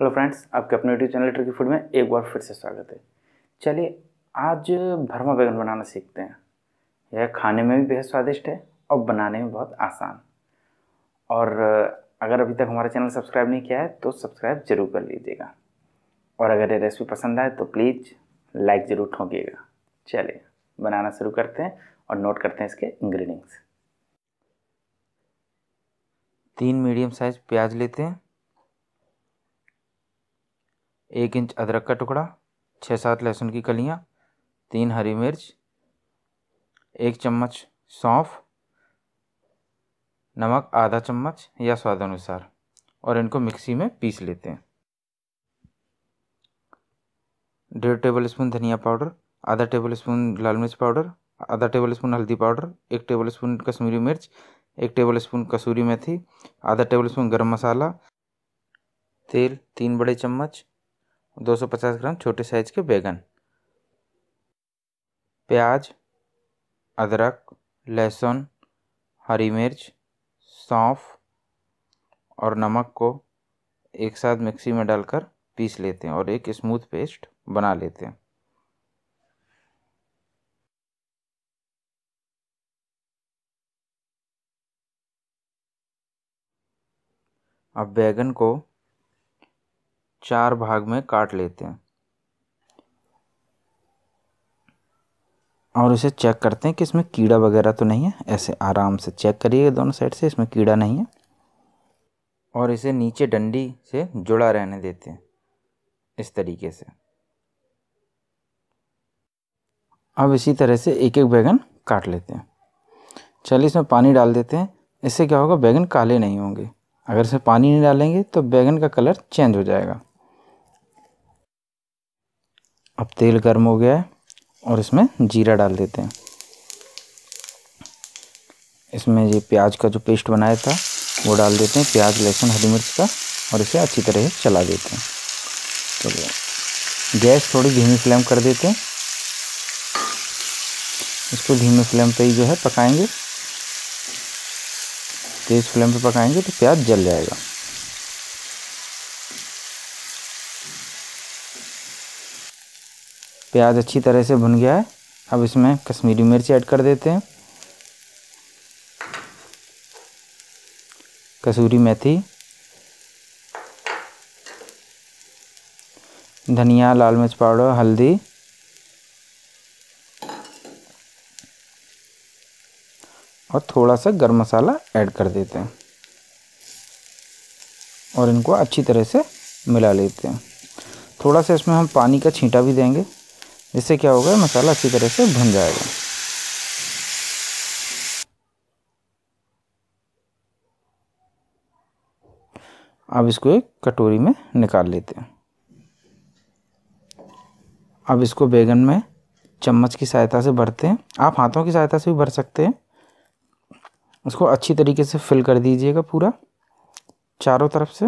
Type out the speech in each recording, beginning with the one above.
hello friends आपके अपने YouTube channel tricky food में एक बार फिर से स्वागत है चलिए आज भरमा बैगन बनाना सीखते हैं यह खाने में भी बेहद स्वादिष्ट है और बनाने में बहुत आसान और अगर अभी तक हमारा चैनल सब्सक्राइब नहीं किया है तो सब्सक्राइब जरूर कर लीजिएगा और अगर ये रेसिपी पसंद आए तो प्लीज़ लाइक ज़रूर ठोंकीगा चलिए बनाना शुरू करते हैं और नोट करते हैं इसके इंग्रीडियंट्स तीन मीडियम साइज़ प्याज लेते हैं एक इंच अदरक का टुकड़ा छः सात लहसुन की कलियाँ तीन हरी मिर्च एक चम्मच सौंफ नमक आधा चम्मच या स्वाद अनुसार और इनको मिक्सी में पीस लेते हैं डेढ़ टेबल स्पून धनिया पाउडर आधा टेबल स्पून लाल मिर्च पाउडर आधा टेबल स्पून हल्दी पाउडर एक टेबल स्पून कश्मीरी मिर्च एक टेबल स्पून कसूरी मेथी आधा टेबल स्पून गर्म मसाला तेल तीन बड़े चम्मच 250 ग्राम छोटे साइज के बैगन प्याज अदरक लहसुन हरी मिर्च सौंफ और नमक को एक साथ मिक्सी में डालकर पीस लेते हैं और एक स्मूथ पेस्ट बना लेते हैं अब बैगन को चार भाग में काट लेते हैं और इसे चेक करते हैं कि इसमें कीड़ा वगैरह तो नहीं है ऐसे आराम से चेक करिएगा दोनों साइड से इसमें कीड़ा नहीं है और इसे नीचे डंडी से जुड़ा रहने देते हैं इस तरीके से अब इसी तरह से एक एक बैगन काट लेते हैं चलिए इसमें पानी डाल देते हैं इससे क्या होगा बैगन काले नहीं होंगे अगर इसे पानी नहीं डालेंगे तो बैगन का कलर चेंज हो जाएगा अब तेल गर्म हो गया है और इसमें जीरा डाल देते हैं इसमें ये प्याज का जो पेस्ट बनाया था वो डाल देते हैं प्याज लहसुन हरी मिर्च का और इसे अच्छी तरह से चला देते हैं तो गैस थोड़ी धीमी फ्लेम कर देते हैं इसको धीमे फ्लेम पे ही जो है पकाएंगे तेज़ फ्लेम पे पकाएंगे तो प्याज जल जाएगा प्याज अच्छी तरह से भुन गया है अब इसमें कश्मीरी मिर्च ऐड कर देते हैं कसूरी मेथी धनिया लाल मिर्च पाउडर हल्दी और थोड़ा सा गर्म मसाला ऐड कर देते हैं और इनको अच्छी तरह से मिला लेते हैं थोड़ा सा इसमें हम पानी का छींटा भी देंगे जिससे क्या होगा मसाला अच्छी तरह से भुन जाएगा अब इसको एक कटोरी में निकाल लेते हैं अब इसको बैगन में चम्मच की सहायता से भरते हैं आप हाथों की सहायता से भी भर सकते हैं उसको अच्छी तरीके से फिल कर दीजिएगा पूरा चारों तरफ से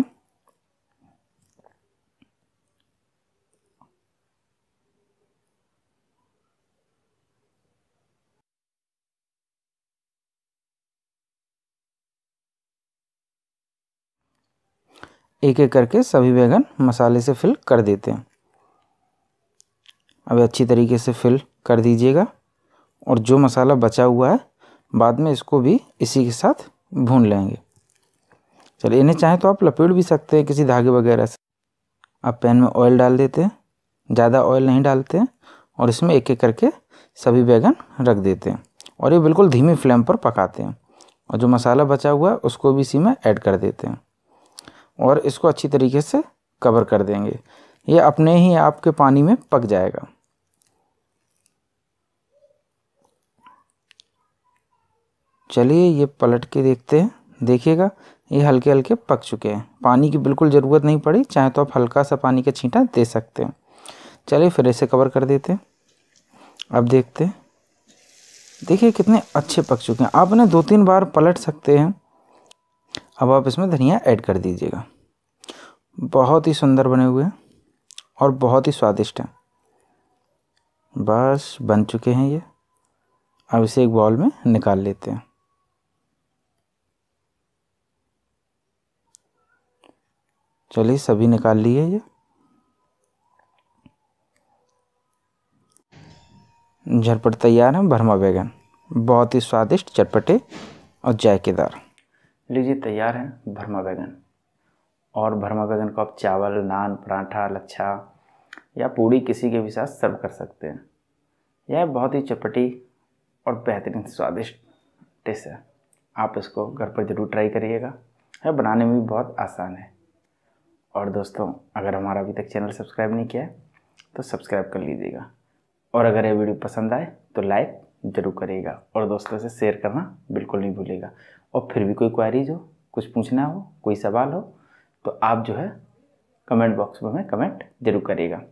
एक एक करके सभी बैगन मसाले से फिल कर देते हैं अब अच्छी तरीके से फिल कर दीजिएगा और जो मसाला बचा हुआ है बाद में इसको भी इसी के साथ भून लेंगे चलिए इन्हें चाहें तो आप लपेट भी सकते हैं किसी धागे वगैरह से आप पैन में ऑयल डाल देते हैं ज़्यादा ऑयल नहीं डालते और इसमें एक एक करके सभी बैगन रख देते हैं और ये बिल्कुल धीमी फ्लेम पर पकाते हैं और जो मसाला बचा हुआ है उसको भी इसी में ऐड कर देते हैं और इसको अच्छी तरीके से कवर कर देंगे ये अपने ही आपके पानी में पक जाएगा चलिए ये पलट के देखते हैं देखिएगा ये हल्के हल्के पक चुके हैं पानी की बिल्कुल ज़रूरत नहीं पड़ी चाहे तो आप हल्का सा पानी का छींटा दे सकते हैं चलिए फिर इसे कवर कर देते हैं अब देखते हैं देखिए कितने अच्छे पक चुके हैं आप इन्हें दो तीन बार पलट सकते हैं अब आप इसमें धनिया ऐड कर दीजिएगा बहुत ही सुंदर बने हुए हैं और बहुत ही स्वादिष्ट हैं बस बन चुके हैं ये अब इसे एक बॉल में निकाल लेते हैं चलिए सभी निकाल लिए ये झटपट तैयार है भरमा बैगन बहुत ही स्वादिष्ट चटपटे और जायकेदार लीजिए तैयार है भरमा बैगन और भरमा बैगन को आप चावल नान पराठा लच्छा या पूड़ी किसी के भी साथ सर्व कर सकते हैं यह बहुत ही चटपटी और बेहतरीन स्वादिष्ट डिश है आप इसको घर पर ज़रूर ट्राई करिएगा यह बनाने में भी बहुत आसान है और दोस्तों अगर हमारा अभी तक चैनल सब्सक्राइब नहीं किया है तो सब्सक्राइब कर लीजिएगा और अगर ये वीडियो पसंद आए तो लाइक ज़रूर करिएगा और दोस्तों से शेयर करना बिल्कुल नहीं भूलेगा और फिर भी कोई क्वारीज हो कुछ पूछना हो कोई सवाल हो तो आप जो है कमेंट बॉक्स में हमें कमेंट जरूर करिएगा